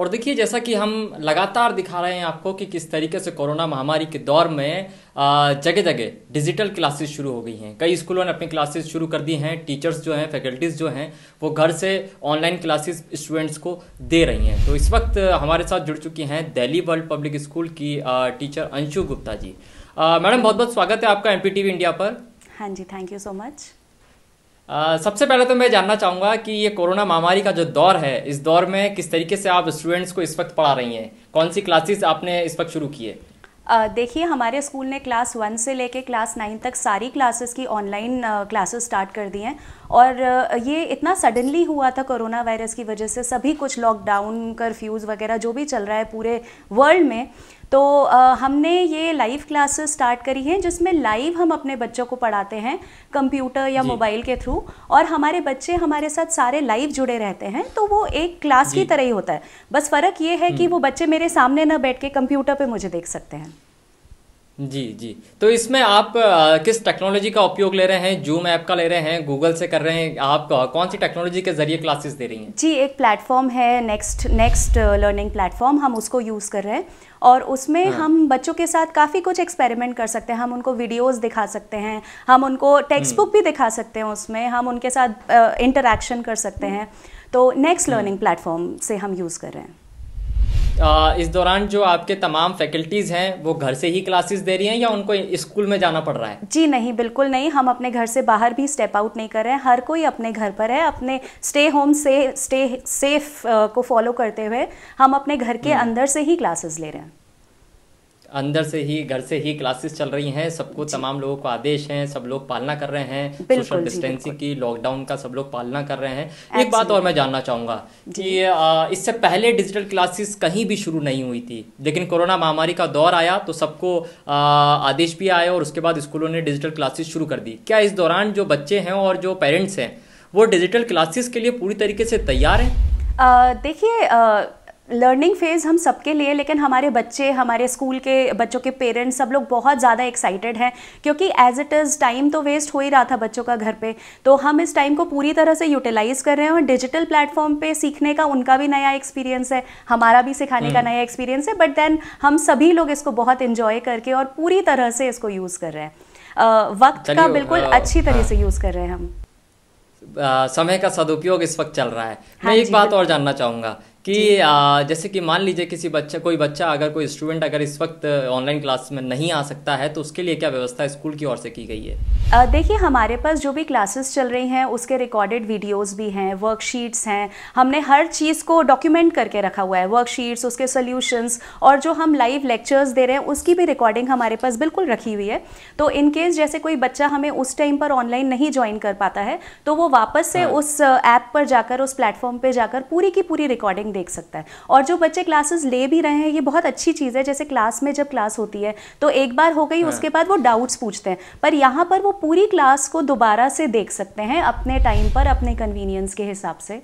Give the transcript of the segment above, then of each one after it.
और देखिए जैसा कि हम लगातार दिखा रहे हैं आपको कि किस तरीके से कोरोना महामारी के दौर में जगह जगह डिजिटल क्लासेस शुरू हो गई हैं कई स्कूलों ने अपनी क्लासेस शुरू कर दी हैं टीचर्स जो हैं फैकल्टीज़ जो हैं वो घर से ऑनलाइन क्लासेस स्टूडेंट्स को दे रही हैं तो इस वक्त हमारे साथ जुड़ चुकी हैं दिल्ली वर्ल्ड पब्लिक स्कूल की टीचर अंशु गुप्ता जी मैडम बहुत बहुत स्वागत है आपका एम इंडिया पर हाँ जी थैंक यू सो मच सबसे पहले तो मैं जानना चाहूँगा कि ये कोरोना महामारी का जो दौर है इस दौर में किस तरीके से आप स्टूडेंट्स को इस वक्त पढ़ा रही हैं कौन सी क्लासेस आपने इस वक्त शुरू किए देखिए हमारे स्कूल ने क्लास वन से लेके क्लास नाइन तक सारी क्लासेस की ऑनलाइन क्लासेस स्टार्ट कर दी हैं और ये इतना सडनली हुआ था कोरोना वायरस की वजह से सभी कुछ लॉकडाउन करफ्यूज़ वगैरह जो भी चल रहा है पूरे वर्ल्ड में तो हमने ये लाइव क्लासेस स्टार्ट करी हैं जिसमें लाइव हम अपने बच्चों को पढ़ाते हैं कंप्यूटर या मोबाइल के थ्रू और हमारे बच्चे हमारे साथ सारे लाइव जुड़े रहते हैं तो वो एक क्लास की तरह ही होता है बस फ़र्क ये है कि हम्म। वो बच्चे मेरे सामने ना बैठ के कंप्यूटर पर मुझे देख सकते हैं जी जी तो इसमें आप किस टेक्नोलॉजी का उपयोग ले रहे हैं जूम ऐप का ले रहे हैं गूगल से कर रहे हैं आप कौन सी टेक्नोलॉजी के जरिए क्लासेस दे रही हैं जी एक प्लेटफॉर्म है नेक्स्ट नेक्स्ट लर्निंग प्लेटफॉर्म हम उसको यूज़ कर रहे हैं और उसमें हाँ। हम बच्चों के साथ काफ़ी कुछ एक्सपेरिमेंट कर सकते हैं हम उनको वीडियोस दिखा सकते हैं हम उनको टेक्स्ट हम्म। बुक भी दिखा सकते हैं उसमें हम उनके साथ इंटरेक्शन कर सकते हम्म। हैं तो नेक्स्ट लर्निंग प्लेटफॉर्म से हम यूज़ कर रहे हैं इस दौरान जो आपके तमाम फैकल्टीज़ हैं वो घर से ही क्लासेस दे रही हैं या उनको स्कूल में जाना पड़ रहा है जी नहीं बिल्कुल नहीं हम अपने घर से बाहर भी स्टेप आउट नहीं कर रहे हैं हर कोई अपने घर पर है अपने स्टे होम से स्टे सेफ को फॉलो करते हुए हम अपने घर के हम्म। अंदर से ही क्लासेस ले रहे हैं अंदर से ही घर से ही क्लासेस चल रही हैं सबको तमाम लोगों को आदेश हैं सब लोग पालना कर रहे हैं सोशल डिस्टेंसिंग की लॉकडाउन का सब लोग पालना कर रहे हैं एक बात और मैं जानना चाहूंगा कि इससे पहले डिजिटल क्लासेस कहीं भी शुरू नहीं हुई थी लेकिन कोरोना महामारी का दौर आया तो सबको आदेश भी आया और उसके बाद स्कूलों ने डिजिटल क्लासेस शुरू कर दी क्या इस दौरान जो बच्चे हैं और जो पेरेंट्स हैं वो डिजिटल क्लासेस के लिए पूरी तरीके से तैयार हैं देखिए लर्निंग फेज़ हम सबके लिए लेकिन हमारे बच्चे हमारे स्कूल के बच्चों के पेरेंट्स सब लोग बहुत ज़्यादा एक्साइटेड हैं क्योंकि एज इट इज़ टाइम तो वेस्ट हो ही रहा था बच्चों का घर पे तो हम इस टाइम को पूरी तरह से यूटिलाइज़ कर रहे हैं और डिजिटल प्लेटफॉर्म पे सीखने का उनका भी नया एक्सपीरियंस है हमारा भी सिखाने का हम्म। नया एक्सपीरियंस है बट देन हम सभी लोग इसको बहुत इन्जॉय करके और पूरी तरह से इसको यूज़ कर रहे हैं वक्त का बिल्कुल अच्छी तरह से यूज़ हाँ। कर रहे हैं हम समय का सदुपयोग इस वक्त चल रहा है मैं हाँ एक बात और जानना चाहूँगा कि आ, जैसे कि मान लीजिए किसी बच्चा कोई बच्चा अगर कोई स्टूडेंट अगर इस वक्त ऑनलाइन क्लास में नहीं आ सकता है तो उसके लिए क्या व्यवस्था स्कूल की ओर से की गई है देखिए हमारे पास जो भी क्लासेस चल रही हैं उसके रिकॉर्डेड वीडियोस भी हैं वर्कशीट्स हैं हमने हर चीज़ को डॉक्यूमेंट करके रखा हुआ है वर्कशीट्स उसके सोल्यूशंस और जो हम लाइव लेक्चर्स दे रहे हैं उसकी भी रिकॉर्डिंग हमारे पास बिल्कुल रखी हुई है तो इन केस जैसे कोई बच्चा हमें उस टाइम पर ऑनलाइन नहीं ज्वाइन कर पाता है तो वो वापस से हाँ। उस ऐप पर जाकर उस प्लेटफॉर्म पर जाकर पूरी की पूरी रिकॉर्डिंग रिकॉर्डिंग देख सकता है और जो बच्चे क्लासेस ले भी रहे हैं ये बहुत अच्छी चीज़ है जैसे क्लास में जब क्लास होती है तो एक बार हो गई हाँ। उसके बाद वो डाउट्स पूछते हैं पर यहाँ पर वो पूरी क्लास को दोबारा से देख सकते हैं अपने टाइम पर अपने कन्वीनियंस के हिसाब से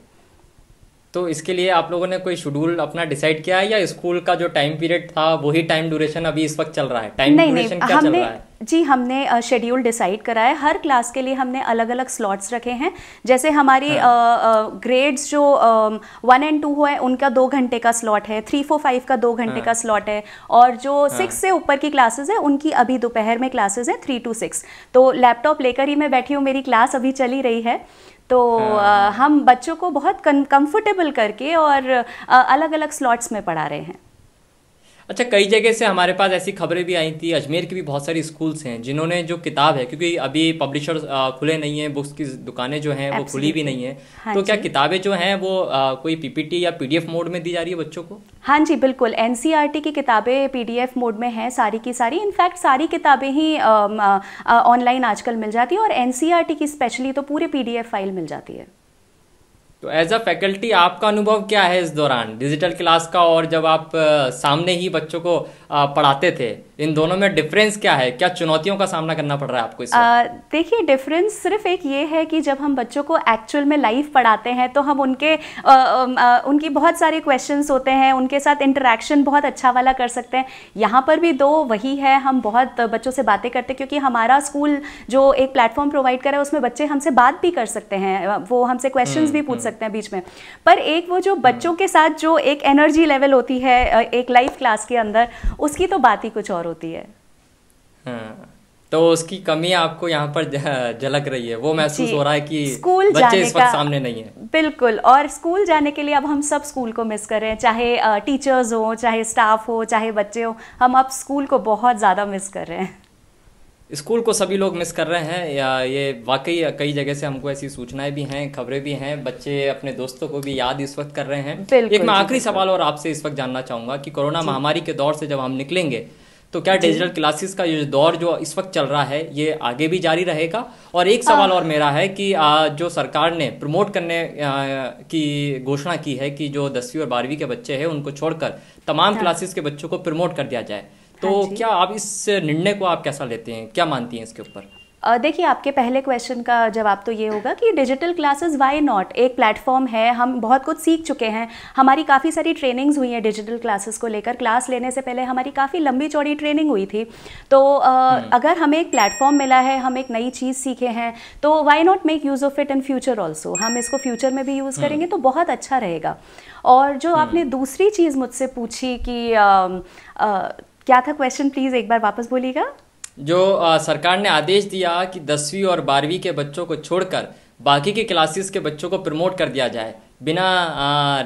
तो इसके लिए आप लोगों ने कोई शेड्यूल अपना डिसाइड किया है या स्कूल का जो टाइम पीरियड था वही टाइम ड्यूरेशन अभी इस वक्त चल रहा है टाइम ड्यूरेशन क्या चल रहा है जी हमने शेड्यूल डिसाइड करा है हर क्लास के लिए हमने अलग अलग स्लॉट्स रखे हैं जैसे हमारी ग्रेड्स हाँ। जो वन एंड टू है उनका दो घंटे का स्लॉट है थ्री फोर फाइव का दो घंटे हाँ। का स्लॉट है और जो सिक्स हाँ। से ऊपर की क्लासेज है उनकी अभी दोपहर में क्लासेज हैं थ्री टू सिक्स तो लैपटॉप लेकर ही मैं बैठी हूँ मेरी क्लास अभी चली रही है तो हम बच्चों को बहुत कंफर्टेबल करके और अलग अलग स्लॉट्स में पढ़ा रहे हैं अच्छा कई जगह से हमारे पास ऐसी खबरें भी आई थी अजमेर की भी बहुत सारी स्कूल्स हैं जिन्होंने जो किताब है क्योंकि अभी पब्लिशर खुले नहीं है बुक्स की दुकानें जो हैं वो खुली भी नहीं है हाँ तो क्या किताबें जो हैं वो आ, कोई पीपीटी या पीडीएफ मोड में दी जा रही है बच्चों को हाँ जी बिल्कुल एन e की किताबें पी मोड में हैं सारी की सारी इनफैक्ट सारी किताबें ही ऑनलाइन आजकल मिल जाती है और एन e की स्पेशली तो पूरी पी फाइल मिल जाती है तो एज अ फैकल्टी आपका अनुभव क्या है इस दौरान डिजिटल क्लास का और जब आप सामने ही बच्चों को पढ़ाते थे इन दोनों में डिफरेंस क्या है क्या चुनौतियों का सामना करना पड़ रहा है आपको इसमें देखिए डिफरेंस सिर्फ एक ये है कि जब हम बच्चों को एक्चुअल में लाइफ पढ़ाते हैं तो हम उनके आ, आ, उनकी बहुत सारे क्वेश्चंस होते हैं उनके साथ इंटरेक्शन बहुत अच्छा वाला कर सकते हैं यहाँ पर भी दो वही है हम बहुत बच्चों से बातें करते हैं क्योंकि हमारा स्कूल जो एक प्लेटफॉर्म प्रोवाइड करा है उसमें बच्चे हमसे बात भी कर सकते हैं वो हमसे क्वेश्चन हम्म, भी पूछ हम्म। सकते हैं बीच में पर एक वो जो बच्चों हम्म। के साथ जो एक एनर्जी लेवल होती है एक लाइफ क्लास के अंदर उसकी तो बात ही कुछ और पावर होती है हाँ, तो उसकी कमी आपको यहाँ पर झलक रही है वो महसूस हो रहा है कि स्कूल बच्चे इस वक्त सामने नहीं है बिल्कुल और स्कूल जाने के लिए अब हम सब स्कूल को मिस कर रहे हैं चाहे टीचर्स हो चाहे स्टाफ हो चाहे बच्चे हो हम अब स्कूल को बहुत ज़्यादा मिस कर रहे हैं स्कूल को सभी लोग मिस कर रहे हैं या ये वाकई कई जगह से हमको ऐसी सूचनाएं भी हैं खबरें भी हैं बच्चे अपने दोस्तों को भी याद इस वक्त कर रहे हैं एक मैं आखिरी सवाल और आपसे इस वक्त जानना चाहूंगा कि कोरोना महामारी के दौर से जब हम निकलेंगे तो क्या डिजिटल क्लासेस का ये दौर जो इस वक्त चल रहा है ये आगे भी जारी रहेगा और एक हाँ। सवाल और मेरा है कि जो सरकार ने प्रमोट करने की घोषणा की है कि जो दसवीं और बारहवीं के बच्चे हैं उनको छोड़कर तमाम क्लासेस हाँ। के बच्चों को प्रमोट कर दिया जाए तो हाँ क्या आप इस निर्णय को आप कैसा लेते हैं क्या मानती हैं इसके ऊपर देखिए आपके पहले क्वेश्चन का जवाब तो ये होगा कि डिजिटल क्लासेस वाई नॉट एक प्लेटफॉर्म है हम बहुत कुछ सीख चुके हैं हमारी काफ़ी सारी ट्रेनिंग्स हुई हैं डिजिटल क्लासेस को लेकर क्लास लेने से पहले हमारी काफ़ी लंबी चौड़ी ट्रेनिंग हुई थी तो हम्म। अगर हमें एक प्लेटफॉर्म मिला है हम एक नई चीज़ सीखे हैं तो why not make use of it in future also हम इसको फ्यूचर में भी यूज़ हम्म। करेंगे तो बहुत अच्छा रहेगा और जो हम्म। आपने दूसरी चीज़ मुझसे पूछी कि क्या था क्वेश्चन प्लीज़ एक बार वापस बोलिएगा जो सरकार ने आदेश दिया कि दसवीं और बारहवीं के बच्चों को छोड़कर बाकी के क्लासेस के बच्चों को प्रमोट कर दिया जाए बिना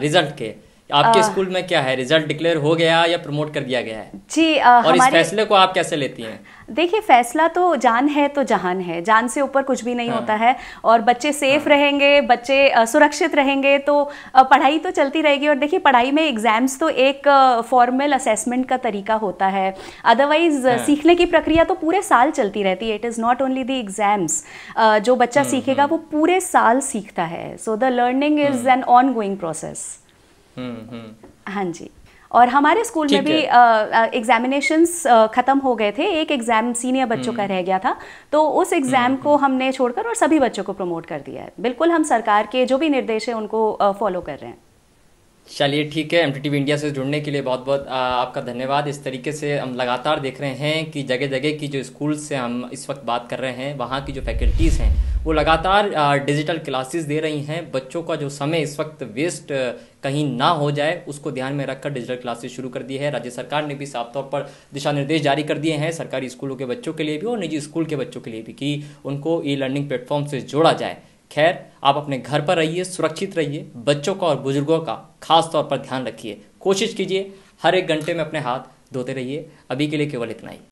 रिजल्ट के आपके स्कूल में क्या है रिजल्ट डिक्लेयर हो गया या प्रमोट कर दिया गया है जी आ, और हमारे... इस फैसले को आप कैसे लेती हैं देखिए फैसला तो जान है तो जहान है जान से ऊपर कुछ भी नहीं हाँ। होता है और बच्चे सेफ हाँ। रहेंगे बच्चे सुरक्षित रहेंगे तो पढ़ाई तो चलती रहेगी और देखिए पढ़ाई में एग्जाम्स तो एक फॉर्मल असेसमेंट का तरीका होता है अदरवाइज हाँ। सीखने की प्रक्रिया तो पूरे साल चलती रहती है it is not only the exams जो बच्चा हम्म, सीखेगा हम्म। वो पूरे साल सीखता है so the learning is an ongoing process हाँ जी और हमारे स्कूल में भी एग्जामिनेशंस ख़त्म हो गए थे एक एग्ज़ाम सीनियर बच्चों का हम्म। रह गया था तो उस एग्ज़ाम हम्म, को हम्म। हमने छोड़कर और सभी बच्चों को प्रमोट कर दिया है बिल्कुल हम सरकार के जो भी निर्देश हैं उनको फॉलो कर रहे हैं चलिए ठीक है एम इंडिया से जुड़ने के लिए बहुत बहुत आपका धन्यवाद इस तरीके से हम लगातार देख रहे हैं कि जगह जगह की जो स्कूल से हम इस वक्त बात कर रहे हैं वहाँ की जो फैकल्टीज़ हैं वो लगातार डिजिटल क्लासेस दे रही हैं बच्चों का जो समय इस वक्त वेस्ट कहीं ना हो जाए उसको ध्यान में रखकर डिजिटल क्लासेस शुरू कर दी है राज्य सरकार ने भी साफ तौर पर दिशा निर्देश जारी कर दिए हैं सरकारी स्कूलों के बच्चों के लिए भी और निजी स्कूल के बच्चों के लिए भी कि उनको ई लर्निंग प्लेटफॉर्म से जोड़ा जाए खैर आप अपने घर पर रहिए सुरक्षित रहिए बच्चों का और बुजुर्गों का खास तौर पर ध्यान रखिए कोशिश कीजिए हर एक घंटे में अपने हाथ धोते रहिए अभी के लिए केवल इतना ही